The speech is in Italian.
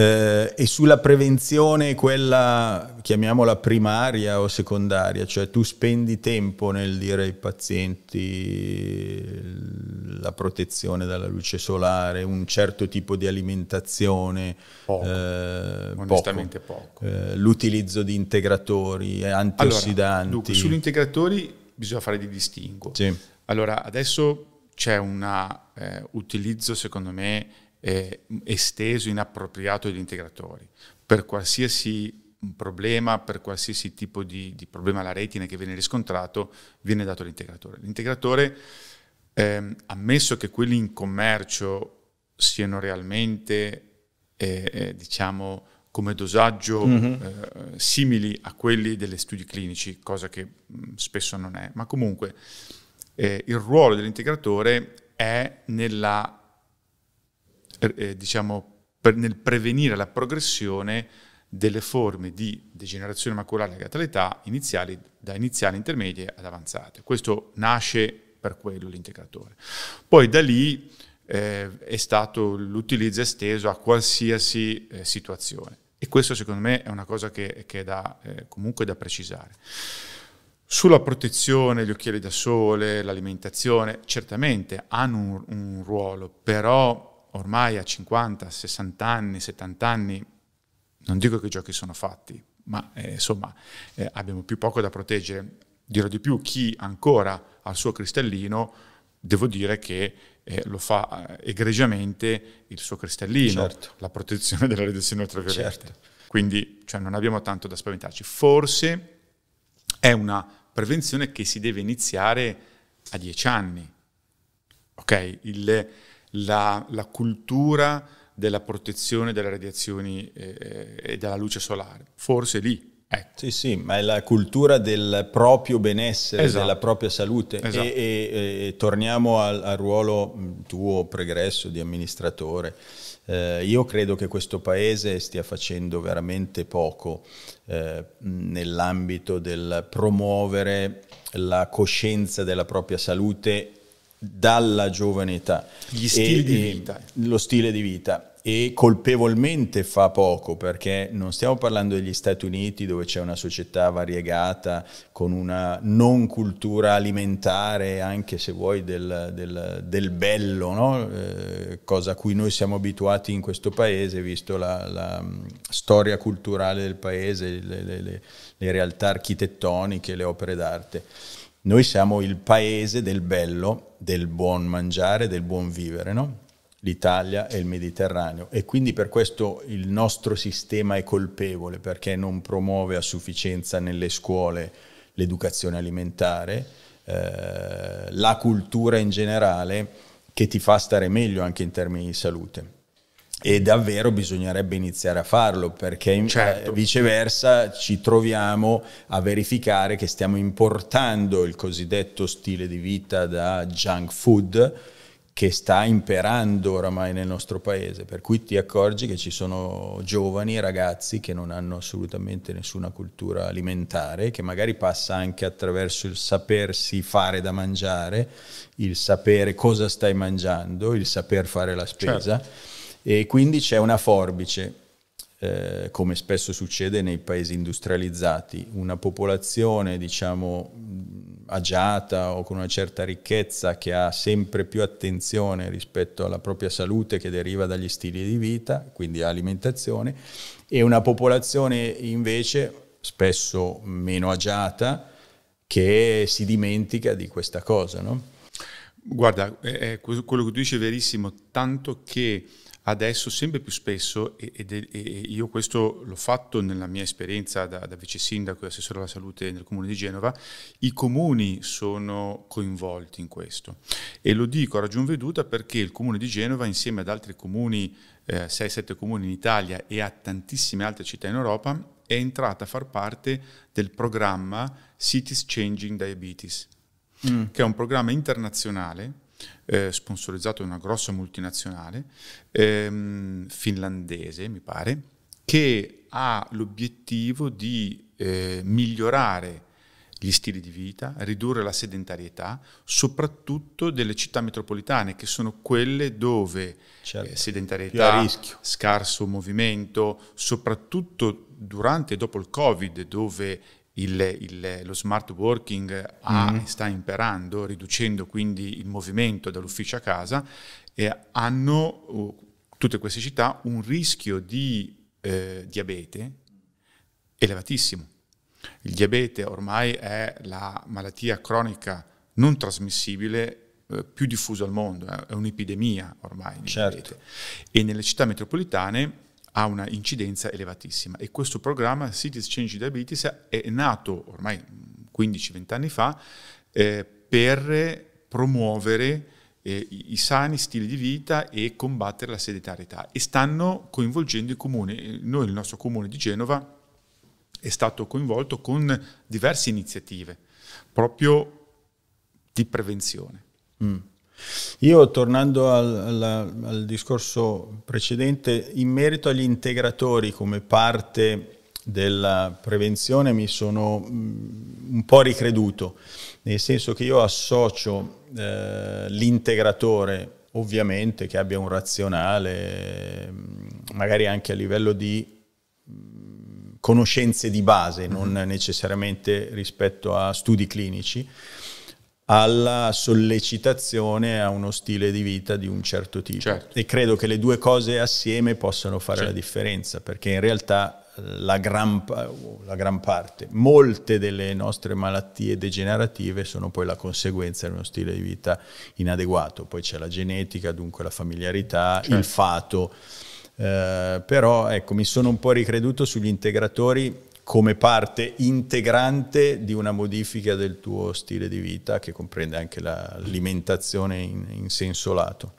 Eh, e sulla prevenzione, quella chiamiamola primaria o secondaria, cioè tu spendi tempo nel dire ai pazienti la protezione dalla luce solare, un certo tipo di alimentazione, poco. Eh, onestamente poco, poco. Eh, l'utilizzo di integratori, eh, antiossidanti. Allora, dunque, sugli integratori bisogna fare di distinguo. Sì. Allora, adesso c'è un eh, utilizzo, secondo me, eh, esteso, inappropriato degli integratori. Per qualsiasi problema, per qualsiasi tipo di, di problema alla retina che viene riscontrato, viene dato all'integratore. L'integratore, eh, ammesso che quelli in commercio siano realmente, eh, eh diciamo, come dosaggio mm -hmm. eh, simili a quelli degli studi clinici, cosa che mh, mm, spesso non è, ma comunque eh, il ruolo dell'integratore è nella eh, diciamo, per, nel prevenire la progressione delle forme di degenerazione maculare legata all'età iniziali, da iniziali, intermedie ad avanzate. Questo nasce per quello l'integratore. Poi da lì eh, è stato l'utilizzo esteso a qualsiasi eh, situazione. E questo secondo me è una cosa che, che è da, eh, comunque da precisare. Sulla protezione, gli occhiali da sole, l'alimentazione, certamente hanno un, un ruolo, però ormai a 50, 60 anni, 70 anni, non dico che i giochi sono fatti, ma eh, insomma eh, abbiamo più poco da proteggere. Dirò di più, chi ancora ha il suo cristallino, devo dire che eh, lo fa eh, egregiamente il suo cristallino, certo. la protezione della redazione ultravioletta. Certo. Quindi cioè, non abbiamo tanto da spaventarci. Forse è una prevenzione che si deve iniziare a 10 anni. Ok? Il, la, la cultura della protezione dalle radiazioni eh, eh e dalla luce solare. Forse lì. Ecco. Sì, sì, ma è la cultura del proprio benessere, esatto. della propria salute. Esatto. E, e, e, torniamo al, al, ruolo mm, tuo pregresso di amministratore. Eh, io credo che questo paese stia facendo veramente poco eh, nell'ambito del promuovere la coscienza della propria salute dalla giovane età. Gli stili e, di vita. Lo stile di vita e colpevolmente fa poco perché non stiamo parlando degli Stati Uniti dove c'è una società variegata con una non cultura alimentare anche se vuoi del, del, del bello no? eh, cosa a cui noi siamo abituati in questo paese visto la, la mm, storia culturale del paese le, le, le, le realtà architettoniche le opere d'arte noi siamo il paese del bello, del buon mangiare, del buon vivere, no? L'Italia e il Mediterraneo. E quindi per questo il nostro sistema è colpevole, perché non promuove a sufficienza nelle scuole l'educazione alimentare, eh, la cultura in generale, che ti fa stare meglio anche in termini di salute. E davvero bisognerebbe iniziare a farlo perché certo. Eh, viceversa ci troviamo a verificare che stiamo importando il cosiddetto stile di vita da junk food che sta imperando oramai nel nostro paese, per cui ti accorgi che ci sono giovani ragazzi che non hanno assolutamente nessuna cultura alimentare, che magari passa anche attraverso il sapersi fare da mangiare, il sapere cosa stai mangiando, il saper fare la spesa. Certo e quindi c'è una forbice, eh, come spesso succede nei paesi industrializzati, una popolazione diciamo agiata o con una certa ricchezza che ha sempre più attenzione rispetto alla propria salute che deriva dagli stili di vita, quindi alimentazione, e una popolazione invece spesso meno agiata che si dimentica di questa cosa. No? Guarda, quello che tu dici è verissimo, tanto che adesso sempre più spesso, e, io questo l'ho fatto nella mia esperienza da, da vice sindaco e assessore alla salute nel comune di Genova, i comuni sono coinvolti in questo. E lo dico a ragion veduta perché il comune di Genova, insieme ad altri comuni, eh, 6-7 comuni in Italia e a tantissime altre città in Europa, è entrata a far parte del programma Cities Changing Diabetes, mm. che è un programma internazionale eh, sponsorizzato da una grossa multinazionale ehm, finlandese, mi pare, che ha l'obiettivo di eh, migliorare gli stili di vita, ridurre la sedentarietà, soprattutto delle città metropolitane, che sono quelle dove certo. eh, sedentarietà, scarso movimento, soprattutto durante e dopo il Covid, dove il, il, lo smart working ha, mm. sta imperando, riducendo quindi il movimento dall'ufficio a casa, e hanno uh, tutte queste città un rischio di eh, diabete elevatissimo. Il diabete ormai è la malattia cronica non trasmissibile eh, più diffusa al mondo, eh, è un'epidemia ormai. Certo. E nelle città metropolitane ha una incidenza elevatissima e questo programma Cities Change Diabetes è nato ormai 15-20 anni fa eh, per promuovere eh, i sani stili di vita e combattere la sedentarietà e stanno coinvolgendo i comuni. Noi, il nostro comune di Genova, è stato coinvolto con diverse iniziative proprio di prevenzione. Mm. Io tornando al, al, al discorso precedente, in merito agli integratori come parte della prevenzione mi sono mm, un po' ricreduto, nel senso che io associo eh, l'integratore, ovviamente che abbia un razionale, mm, magari anche a livello di mm, conoscenze di base, non mm-hmm. necessariamente rispetto a studi clinici, alla sollecitazione a uno stile di vita di un certo tipo. Certo. E credo che le due cose assieme possano fare certo. la differenza, perché in realtà eh, la gran, la gran, parte, molte delle nostre malattie degenerative sono poi la conseguenza di uno stile di vita inadeguato. Poi c'è la genetica, dunque la familiarità, certo. il fato. Eh, però ecco, mi sono un po' ricreduto sugli integratori come parte integrante di una modifica del tuo stile di vita che comprende anche l'alimentazione in, in senso lato.